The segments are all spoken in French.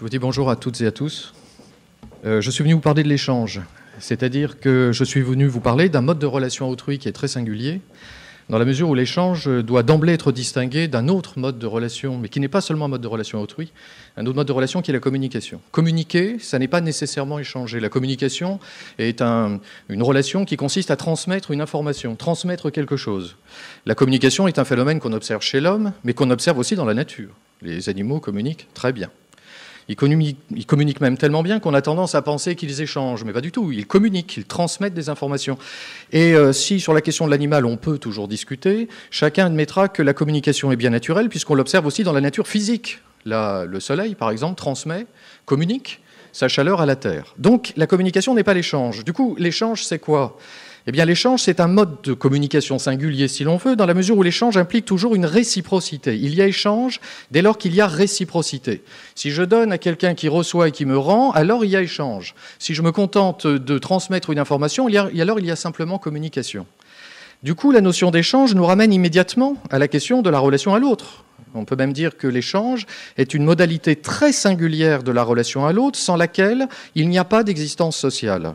Je vous dis bonjour à toutes et à tous. Euh, je suis venu vous parler de l'échange, c'est-à-dire que je suis venu vous parler d'un mode de relation à autrui qui est très singulier, dans la mesure où l'échange doit d'emblée être distingué d'un autre mode de relation, mais qui n'est pas seulement un mode de relation à autrui, un autre mode de relation qui est la communication. Communiquer, ça n'est pas nécessairement échanger. La communication est une relation qui consiste à transmettre une information, transmettre quelque chose. La communication est un phénomène qu'on observe chez l'homme, mais qu'on observe aussi dans la nature. Les animaux communiquent très bien. Ils communiquent, même tellement bien qu'on a tendance à penser qu'ils échangent, mais pas du tout. Ils communiquent, ils transmettent des informations. Et euh, si sur la question de l'animal, on peut toujours discuter, chacun admettra que la communication est bien naturelle, puisqu'on l'observe aussi dans la nature physique. le soleil, par exemple, transmet, communique sa chaleur à la Terre. Donc la communication n'est pas l'échange. Du coup, l'échange, c'est quoi eh bien, l'échange, c'est un mode de communication singulier, si l'on veut, dans la mesure où l'échange implique toujours une réciprocité. Il y a échange dès lors qu'il y a réciprocité. Si je donne à quelqu'un qui reçoit et qui me rend, alors il y a échange. Si je me contente de transmettre une information, alors il y a simplement communication. Du coup, la notion d'échange nous ramène immédiatement à la question de la relation à l'autre. On peut même dire que l'échange est une modalité très singulière de la relation à l'autre sans laquelle il n'y a pas d'existence sociale.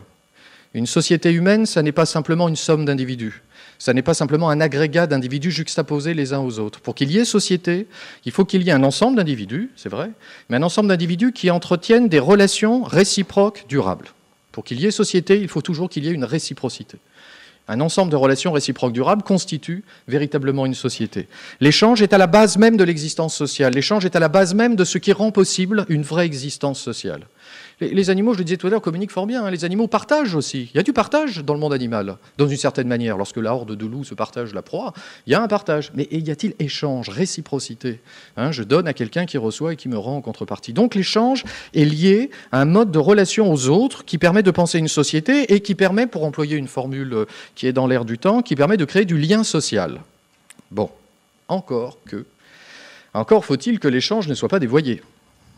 Une société humaine, ça n'est pas simplement une somme d'individus. Ça n'est pas simplement un agrégat d'individus juxtaposés les uns aux autres. Pour qu'il y ait société, il faut qu'il y ait un ensemble d'individus, c'est vrai, mais un ensemble d'individus qui entretiennent des relations réciproques durables. Pour qu'il y ait société, il faut toujours qu'il y ait une réciprocité. Un ensemble de relations réciproques durables constitue véritablement une société. L'échange est à la base même de l'existence sociale. L'échange est à la base même de ce qui rend possible une vraie existence sociale. Les, animaux, je le disais tout à l'heure, communiquent fort bien. Hein. Les animaux partagent aussi. Il y a du partage dans le monde animal, dans une certaine manière. Lorsque la horde de loups se partage la proie, il y a un partage. Mais y a-t-il échange, réciprocité hein? Je donne à quelqu'un qui reçoit et qui me rend en contrepartie. Donc l'échange est lié à un mode de relation aux autres qui permet de penser une société et qui permet, pour employer une formule euh, qui est dans l'air du temps, qui permet de créer du lien social. Bon, encore que. Encore faut-il que l'échange ne soit pas dévoyé.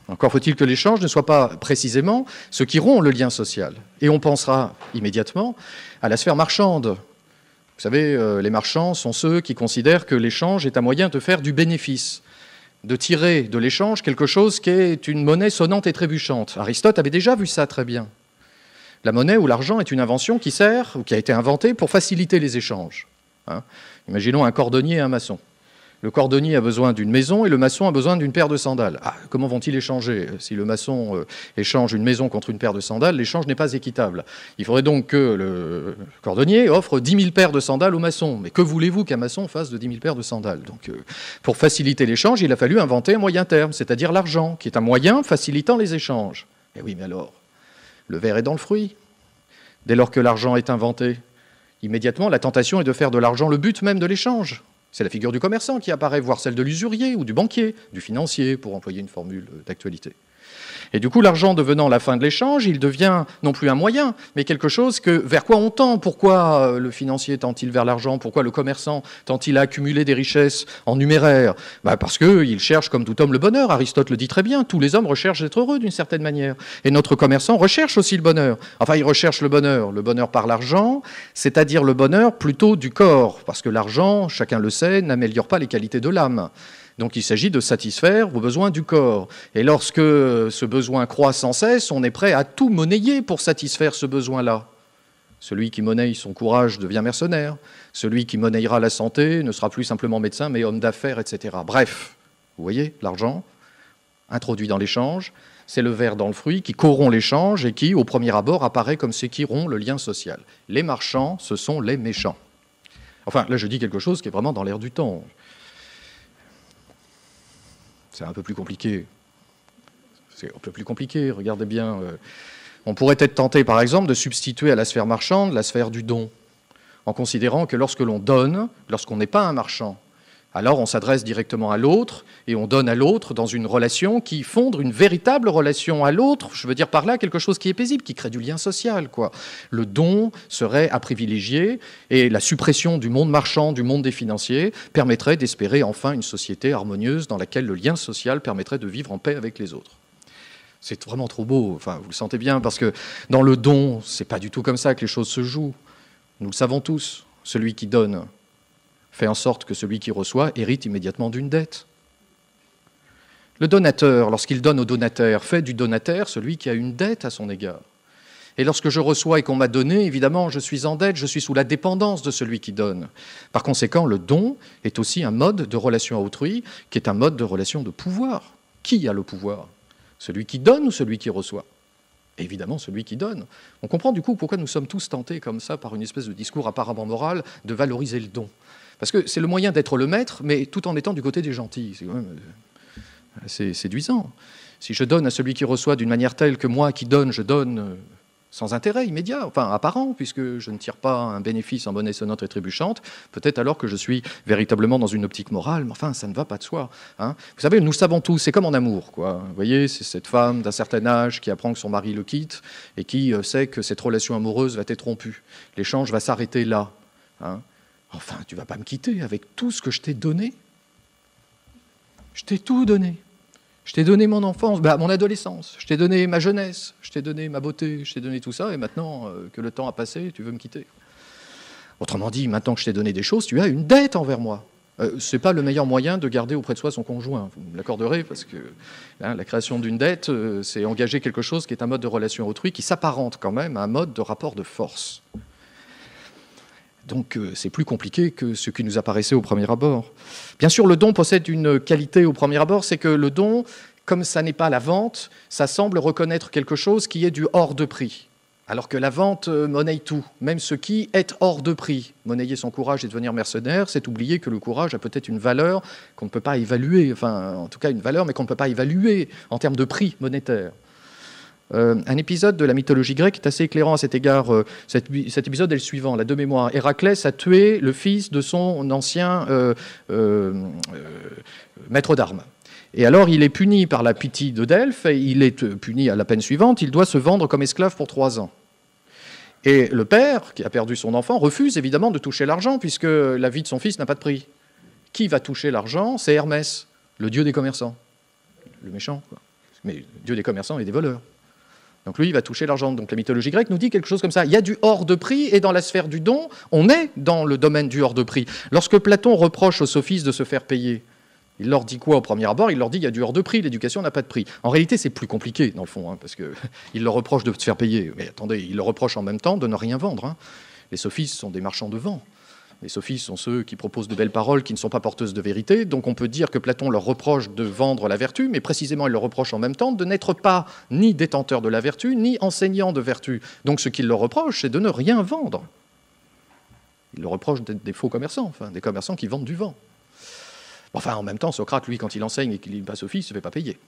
Encore faut-il que l'échange ne soit pas précisément ce qui rompt le lien social. Et on pensera immédiatement à la sphère marchande. Vous savez, euh, les marchands sont ceux qui considèrent que l'échange est un moyen de faire du bénéfice, de tirer de l'échange quelque chose qui est une monnaie sonnante et trébuchante. Aristote avait déjà vu ça très bien. La monnaie ou l'argent est une invention qui sert ou qui a été inventée pour faciliter les échanges. Hein. Imaginons un cordonnier et un maçon. Le cordonnier a besoin d'une maison et le maçon a besoin d'une paire de sandales. Ah, comment vont-ils échanger Si le maçon euh, échange une maison contre une paire de sandales, l'échange n'est pas équitable. Il faudrait donc que le cordonnier offre 10 000 paires de sandales au maçon. Mais que voulez-vous qu'un maçon fasse de 10 000 paires de sandales Donc, euh, pour faciliter l'échange, il a fallu inventer un moyen terme, c'est-à-dire l'argent, qui est un moyen facilitant les échanges. Eh oui, mais alors, le verre est dans le fruit. Dès lors que l'argent est inventé, immédiatement, la tentation est de faire de l'argent le but même de l'échange. C'est la figure du commerçant qui apparaît, voire celle de l'usurier ou du banquier, du financier, pour employer une formule euh, d'actualité. Et du coup, l'argent devenant la fin de l'échange, il devient non plus un moyen, mais quelque chose que vers quoi on tend. Pourquoi euh, le financier tend-il vers l'argent Pourquoi le commerçant tend-il à accumuler des richesses en numéraire bah Parce qu'il cherche, comme tout homme, le bonheur. Aristote le dit très bien. Tous les hommes recherchent d'être heureux d'une certaine manière. Et notre commerçant recherche aussi le bonheur. Enfin, il recherche le bonheur. Le bonheur par l'argent, c'est-à-dire le bonheur plutôt du corps. Parce que l'argent, chacun le sait, n'améliore pas les qualités de l'âme. Donc il s'agit de satisfaire vos besoins du corps. Et lorsque ce besoin croît sans cesse, on est prêt à tout monnayer pour satisfaire ce besoin-là. Celui qui monnaye son courage devient mercenaire. Celui qui monnayera la santé ne sera plus simplement médecin, mais homme d'affaires, etc. Bref, vous voyez, l'argent, introduit dans l'échange, c'est le verre dans le fruit qui corrompt l'échange et qui, au premier abord, apparaît comme ce qui rompt le lien social. Les marchands, ce sont les méchants. Enfin, là, je dis quelque chose qui est vraiment dans l'air du temps c'est un peu plus compliqué. C'est un peu plus compliqué, regardez bien. Euh. On pourrait être tenté, par exemple, de substituer à la sphère marchande la sphère du don, en considérant que lorsque l'on donne, lorsqu'on n'est pas un marchand, alors on s'adresse directement à l'autre et on donne à l'autre dans une relation qui fondre une véritable relation à l'autre. Je veux dire par là quelque chose qui est paisible, qui crée du lien social. Quoi. Le don serait à privilégier et la suppression du monde marchand, du monde des financiers permettrait d'espérer enfin une société harmonieuse dans laquelle le lien social permettrait de vivre en paix avec les autres. C'est vraiment trop beau, enfin, vous le sentez bien, parce que dans le don, c'est pas du tout comme ça que les choses se jouent. Nous le savons tous, celui qui donne fait en sorte que celui qui reçoit hérite immédiatement d'une dette. Le donateur, lorsqu'il donne au donateur, fait du donataire celui qui a une dette à son égard. Et lorsque je reçois et qu'on m'a donné, évidemment, je suis en dette, je suis sous la dépendance de celui qui donne. Par conséquent, le don est aussi un mode de relation à autrui, qui est un mode de relation de pouvoir. Qui a le pouvoir Celui qui donne ou celui qui reçoit Évidemment, celui qui donne. On comprend du coup pourquoi nous sommes tous tentés comme ça par une espèce de discours apparemment moral de valoriser le don. Parce que c'est le moyen d'être le maître, mais tout en étant du côté des gentils. C'est quand même euh, assez séduisant. Si je donne à celui qui reçoit d'une manière telle que moi qui donne, je donne euh, sans intérêt immédiat, enfin apparent, puisque je ne tire pas un bénéfice en et sonnante et trébuchante, peut-être alors que je suis véritablement dans une optique morale, mais enfin, ça ne va pas de soi. Hein. Vous savez, nous savons tous, c'est comme en amour, quoi. Vous voyez, c'est cette femme d'un certain âge qui apprend que son mari le quitte et qui euh, sait que cette relation amoureuse va être rompue. L'échange va s'arrêter là. Hein. Enfin, tu vas pas me quitter avec tout ce que je t'ai donné. Je t'ai tout donné. Je t'ai donné mon enfance, bah, mon adolescence, je t'ai donné ma jeunesse, je t'ai donné ma beauté, je t'ai donné tout ça, et maintenant euh, que le temps a passé, tu veux me quitter. Autrement dit, maintenant que je t'ai donné des choses, tu as une dette envers moi. Euh, ce n'est pas le meilleur moyen de garder auprès de soi son conjoint, vous me l'accorderez, parce que hein, la création d'une dette, euh, c'est engager quelque chose qui est un mode de relation autrui qui s'apparente quand même à un mode de rapport de force. Donc euh, c'est plus compliqué que ce qui nous apparaissait au premier abord. Bien sûr, le don possède une qualité au premier abord, c'est que le don, comme ça n'est pas la vente, ça semble reconnaître quelque chose qui est du hors de prix. Alors que la vente euh, monnaie tout, même ce qui est hors de prix. Monnayer son courage et devenir mercenaire, c'est oublier que le courage a peut-être une valeur qu'on ne peut pas évaluer, enfin en tout cas une valeur, mais qu'on ne peut pas évaluer en termes de prix monétaire. Euh, un épisode de la mythologie grecque est assez éclairant à cet égard. Euh, cet, épisode est le suivant, la de mémoire. Héraclès a tué le fils de son ancien euh, maître d'armes. Et alors il est puni par la pitié de Delphes, et il est puni à la peine suivante, il doit se vendre comme esclave pour trois ans. Et le père, qui a perdu son enfant, refuse évidemment de toucher l'argent, puisque la vie de son fils n'a pas de prix. Qui va toucher l'argent C'est Hermès, le dieu des commerçants. Le méchant, Mais le dieu des commerçants et des voleurs. Donc lui, il va toucher l'argent. Donc la mythologie grecque nous dit quelque chose comme ça. Il y a du hors de prix et dans la sphère du don, on est dans le domaine du hors de prix. Lorsque Platon reproche aux sophistes de se faire payer, il leur dit quoi au premier abord Il leur dit il y a du hors de prix, l'éducation n'a pas de prix. En réalité, c'est plus compliqué, dans le fond, hein, parce qu'il leur reproche de se faire payer. Mais attendez, il leur reproche en même temps de ne rien vendre. Hein. Les sophistes sont des marchands de vent. Les sophistes sont ceux qui proposent de belles paroles qui ne sont pas porteuses de vérité. Donc on peut dire que Platon leur reproche de vendre la vertu, mais précisément il leur reproche en même temps de n'être pas ni détenteur de la vertu, ni enseignant de vertu. Donc ce qu'il leur reproche, c'est de ne rien vendre. Il leur reproche d'être des faux commerçants, enfin, des commerçants qui vendent du vent. Enfin, en même temps, Socrate, lui, quand il enseigne et qu'il n'est pas bah, sophiste, il ne se fait pas payer.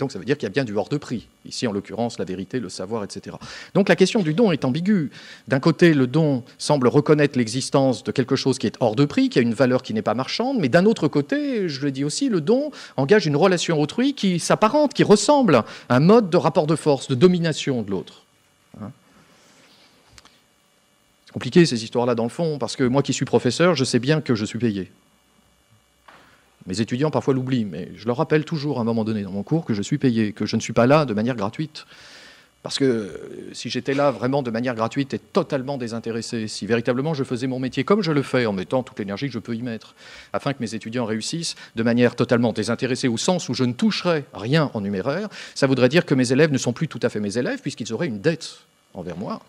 Donc ça veut dire qu'il y a bien du hors de prix. Ici, en l'occurrence, la vérité, le savoir, etc. Donc la question du don est ambiguë. D'un côté, le don semble reconnaître l'existence de quelque chose qui est hors de prix, qui a une valeur qui n'est pas marchande, mais d'un autre côté, je le dis aussi, le don engage une relation autrui qui s'apparente, qui ressemble à un mode de rapport de force, de domination de l'autre. Hein? C'est compliqué ces histoires-là dans le fond, parce que moi qui suis professeur, je sais bien que je suis payé. Mes étudiants parfois l'oublient, mais je leur rappelle toujours à un moment donné dans mon cours que je suis payé, que je ne suis pas là de manière gratuite. Parce que euh, si j'étais là vraiment de manière gratuite et totalement désintéressé, si véritablement je faisais mon métier comme je le fais, en mettant toute l'énergie que je peux y mettre, afin que mes étudiants réussissent de manière totalement désintéressée au sens où je ne toucherais rien en numéraire, ça voudrait dire que mes élèves ne sont plus tout à fait mes élèves puisqu'ils auraient une dette envers moi,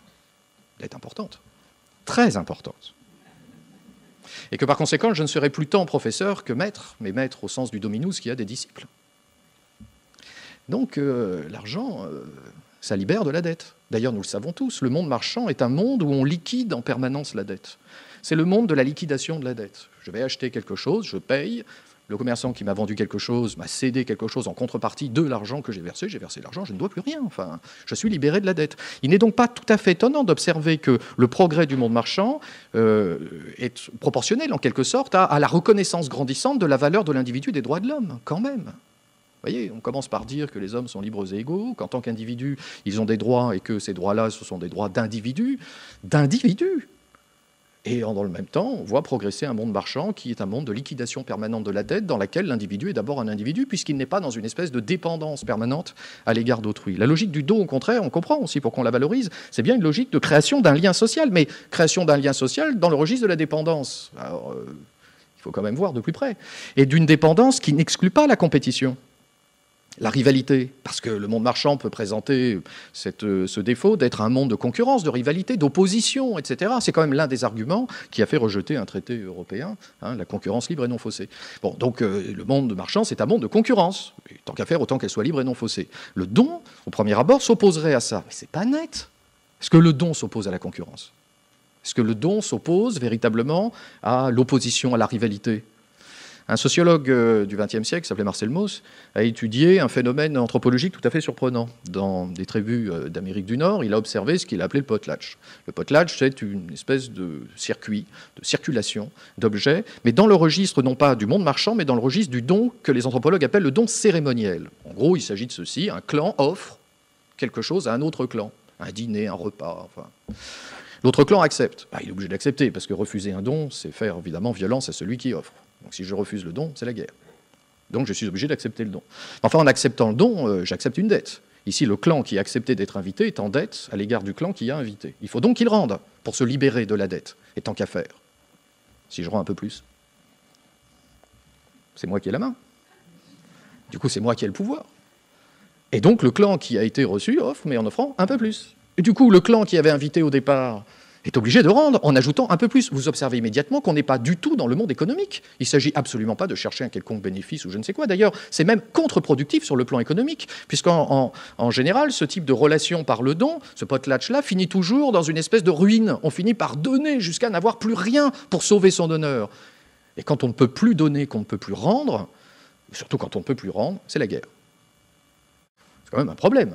dette importante, très importante et que par conséquent, je ne serai plus tant professeur que maître, mais maître au sens du dominus qui a des disciples. Donc euh, l'argent, euh, ça libère de la dette. D'ailleurs, nous le savons tous, le monde marchand est un monde où on liquide en permanence la dette. C'est le monde de la liquidation de la dette. Je vais acheter quelque chose, je paye, le commerçant qui m'a vendu quelque chose m'a cédé quelque chose en contrepartie de l'argent que j'ai versé. J'ai versé l'argent, je ne dois plus rien. Enfin, je suis libéré de la dette. Il n'est donc pas tout à fait étonnant d'observer que le progrès du monde marchand euh, est proportionnel en quelque sorte à, la reconnaissance grandissante de la valeur de l'individu des droits de l'homme, quand même. Vous voyez, on commence par dire que les hommes sont libres et égaux, qu'en tant qu'individus, ils ont des droits et que ces droits-là, ce sont des droits d'individus, d'individus, et dans le même temps, on voit progresser un monde marchand qui est un monde de liquidation permanente de la dette, dans laquelle l'individu est d'abord un individu, puisqu'il n'est pas dans une espèce de dépendance permanente à l'égard d'autrui. La logique du don, au contraire, on comprend aussi pourquoi on la valorise, c'est bien une logique de création d'un lien social, mais création d'un lien social dans le registre de la dépendance. Euh, il faut quand même voir de plus près. Et d'une dépendance qui n'exclut pas la compétition la rivalité, parce que le monde marchand peut présenter euh, ce défaut d'être un monde de concurrence, de rivalité, d'opposition, etc. C'est quand même l'un des arguments qui a fait rejeter un traité européen, hein, la concurrence libre et non faussée. Bon, donc euh, le monde marchand, c'est un monde de concurrence. tant qu'à faire, autant qu'elle soit libre et non faussée. Le don, au premier abord, s'opposerait à ça. Mais c'est pas net. Est-ce que le don s'oppose à la concurrence Est-ce que le don s'oppose véritablement à l'opposition, à la rivalité un sociologue euh, du XXe siècle, s'appelait Marcel Mauss, a étudié un phénomène anthropologique tout à fait surprenant. Dans des tribus euh, d'Amérique du Nord, il a observé ce qu'il appelé le potlatch. Le potlatch, c'est une espèce de circuit, de circulation d'objets, mais dans le registre non pas du monde marchand, mais dans le registre du don que les anthropologues appellent le don cérémoniel. En gros, il s'agit de ceci, un clan offre quelque chose à un autre clan, un dîner, un repas, enfin. L'autre clan accepte. Bah, il est obligé d'accepter, parce que refuser un don, c'est faire évidemment violence à celui qui offre. Donc si je refuse le don, c'est la guerre. Donc je suis obligé d'accepter le don. Enfin, en acceptant le don, euh, j'accepte une dette. Ici, le clan qui a accepté d'être invité est en dette à l'égard du clan qui a invité. Il faut donc qu'il rende pour se libérer de la dette, et tant qu'à faire. Si je rends un peu plus, c'est moi qui ai la main. Du coup, c'est moi qui ai le pouvoir. Et donc, le clan qui a été reçu offre, mais en offrant un peu plus. Et du coup, le clan qui avait invité au départ est obligé de rendre en ajoutant un peu plus. Vous observez immédiatement qu'on n'est pas du tout dans le monde économique. Il ne s'agit absolument pas de chercher un quelconque bénéfice ou je ne sais quoi. D'ailleurs, c'est même contre-productif sur le plan économique, puisqu'en général, ce type de relation par le don, ce potlatch-là, finit toujours dans une espèce de ruine. On finit par donner jusqu'à n'avoir plus rien pour sauver son donneur. Et quand on ne peut plus donner, qu'on ne peut plus rendre, surtout quand on ne peut plus rendre, c'est la guerre. C'est quand même un problème.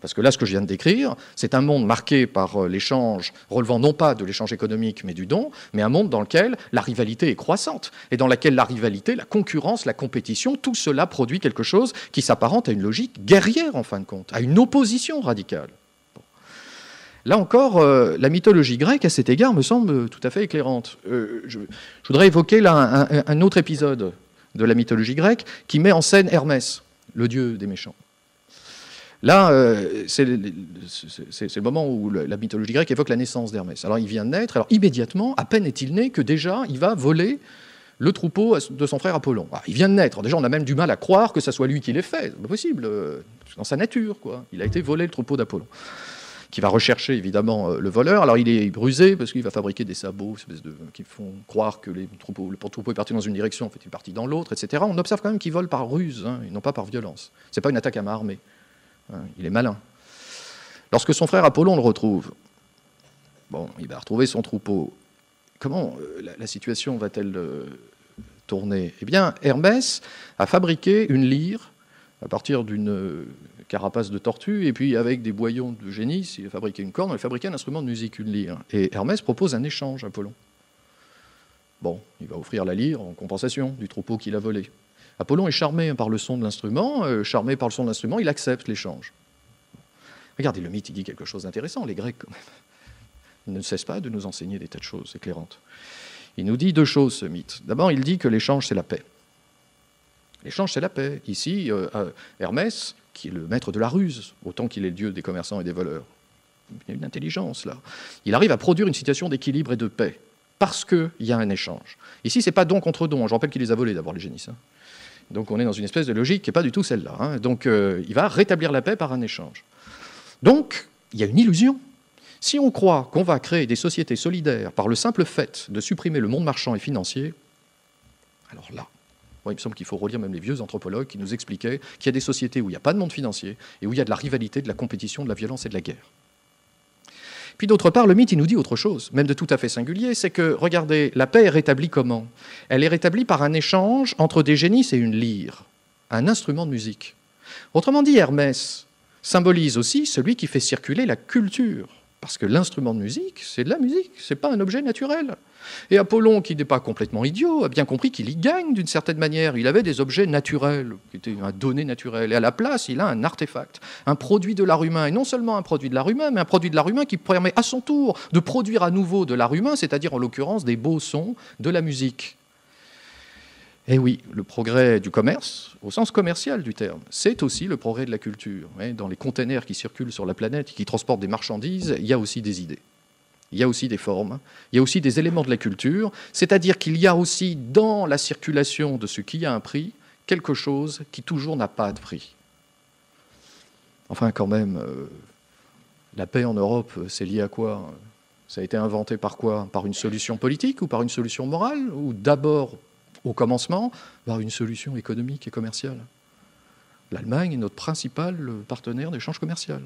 Parce que là, ce que je viens de décrire, c'est un monde marqué par euh, l'échange, relevant non pas de l'échange économique, mais du don, mais un monde dans lequel la rivalité est croissante, et dans lequel la rivalité, la concurrence, la compétition, tout cela produit quelque chose qui s'apparente à une logique guerrière, en fin de compte, à une opposition radicale. Là encore, euh, la mythologie grecque, à cet égard, me semble tout à fait éclairante. Euh, je, voudrais évoquer là un autre épisode de la mythologie grecque qui met en scène Hermès, le dieu des méchants. Là, euh, c'est le moment où la mythologie grecque évoque la naissance d'Hermès. Alors il vient de naître, alors immédiatement, à peine est-il né que déjà il va voler le troupeau de son frère Apollon. Ah, il vient de naître, déjà on a même du mal à croire que ce soit lui qui l'ait fait, c'est pas possible, euh, dans sa nature quoi. Il a été volé le troupeau d'Apollon qui va rechercher évidemment euh, le voleur. Alors il est brusé parce qu'il va fabriquer des sabots qui font croire que le troupeau est parti dans une direction, en fait il est parti dans l'autre, etc. On observe quand même qu'il vole par ruse hein, et non pas par violence. C'est pas une attaque à main armée. Hein, il est malin. Lorsque son frère Apollon le retrouve, bon, il va retrouver son troupeau. Comment euh, la, situation va-t-elle euh, tourner Eh bien, Hermès a fabriqué une lyre à partir d'une euh, carapace de tortue, et puis avec des boyons de génie, il a fabriqué une corne, il a fabriqué un instrument de musique, une lyre. Et Hermès propose un échange à Apollon. Bon, il va offrir la lyre en compensation du troupeau qu'il a volé. Apollon est charmé par le son de l'instrument, euh, charmé par le son de l'instrument, il accepte l'échange. Regardez, le mythe, il dit quelque chose d'intéressant, les Grecs, quand même, ne cessent pas de nous enseigner des tas de choses éclairantes. Il nous dit deux choses, ce mythe. D'abord, il dit que l'échange, c'est la paix. L'échange, c'est la paix. Ici, euh, euh, Hermès, qui est le maître de la ruse, autant qu'il est le dieu des commerçants et des voleurs, il y a une intelligence là. Il arrive à produire une situation d'équilibre et de paix parce qu'il y a un échange. Ici, ce n'est pas don contre don. Je rappelle qu'il les a volés d'avoir les génies. Hein. Donc on est dans une espèce de logique qui n'est pas du tout celle-là. Hein. Donc euh, il va rétablir la paix par un échange. Donc il y a une illusion. Si on croit qu'on va créer des sociétés solidaires par le simple fait de supprimer le monde marchand et financier, alors là, il me semble qu'il faut relire même les vieux anthropologues qui nous expliquaient qu'il y a des sociétés où il n'y a pas de monde financier et où il y a de la rivalité, de la compétition, de la violence et de la guerre. Puis d'autre part, le mythe, il nous dit autre chose, même de tout à fait singulier, c'est que, regardez, la paix est rétablie comment Elle est rétablie par un échange entre des génies et une lyre, un instrument de musique. Autrement dit, Hermès symbolise aussi celui qui fait circuler la culture parce que l'instrument de musique, c'est de la musique, c'est pas un objet naturel. Et Apollon, qui n'est pas complètement idiot, a bien compris qu'il y gagne d'une certaine manière. Il avait des objets naturels, qui étaient un donné naturel. Et à la place, il a un artefact, un produit de l'art humain. Et non seulement un produit de l'art humain, mais un produit de l'art humain qui permet à son tour de produire à nouveau de l'art humain, c'est-à-dire en l'occurrence des beaux sons de la musique. Eh oui, le progrès du commerce, au sens commercial du terme, c'est aussi le progrès de la culture. Eh, dans les containers qui circulent sur la planète, et qui transportent des marchandises, il y a aussi des idées. Il y a aussi des formes, il y a aussi des éléments de la culture, c'est-à-dire qu'il y a aussi dans la circulation de ce qui a un prix quelque chose qui toujours n'a pas de prix. Enfin, quand même, euh, la paix en Europe, c'est lié à quoi Ça a été inventé par quoi Par une solution politique ou par une solution morale Ou d'abord au commencement, par une solution économique et commerciale. L'Allemagne est notre principal partenaire d'échange commercial,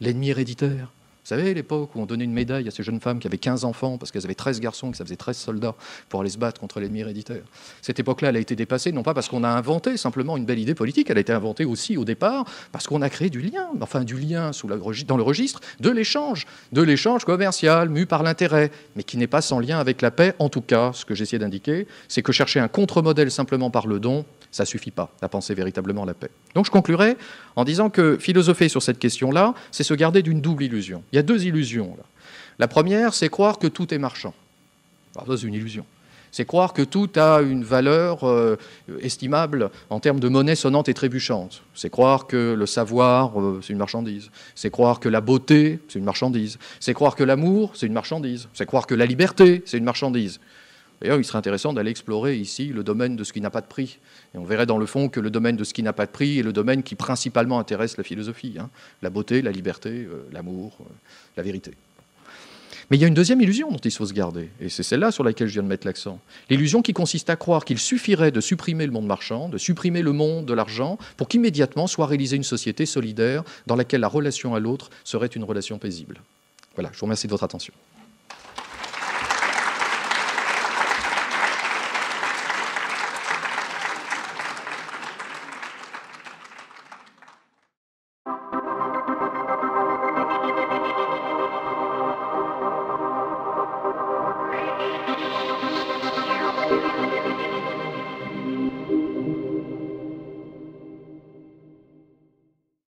l'ennemi héréditaire. Vous savez, l'époque où on donnait une médaille à ces jeunes femmes qui avaient 15 enfants parce qu'elles avaient 13 garçons et que ça faisait 13 soldats pour aller se battre contre l'ennemi héréditaire. Cette époque-là, elle a été dépassée, non pas parce qu'on a inventé simplement une belle idée politique, elle a été inventée aussi au départ parce qu'on a créé du lien, enfin du lien dans le registre de l'échange, de l'échange commercial, mu par l'intérêt, mais qui n'est pas sans lien avec la paix. En tout cas, ce que j'essayais d'indiquer, c'est que chercher un contre-modèle simplement par le don, ça ne suffit pas à penser véritablement la paix. Donc je conclurai en disant que philosopher sur cette question-là, c'est se garder d'une double illusion. Il y a deux illusions. La première, c'est croire que tout est marchand. Ah, c'est une illusion. C'est croire que tout a une valeur euh, estimable en termes de monnaie sonnante et trébuchante. C'est croire que le savoir, euh, c'est une marchandise. C'est croire que la beauté, c'est une marchandise. C'est croire que l'amour, c'est une marchandise. C'est croire que la liberté, c'est une marchandise. D'ailleurs, oh, il serait intéressant d'aller explorer ici le domaine de ce qui n'a pas de prix. Et on verrait dans le fond que le domaine de ce qui n'a pas de prix est le domaine qui principalement intéresse la philosophie. Hein. La beauté, la liberté, euh, l'amour, euh, la vérité. Mais il y a une deuxième illusion dont il faut se garder, et c'est celle-là sur laquelle je viens de mettre l'accent. L'illusion qui consiste à croire qu'il suffirait de supprimer le monde marchand, de supprimer le monde de l'argent, pour qu'immédiatement soit réalisée une société solidaire dans laquelle la relation à l'autre serait une relation paisible. Voilà, je vous remercie de votre attention.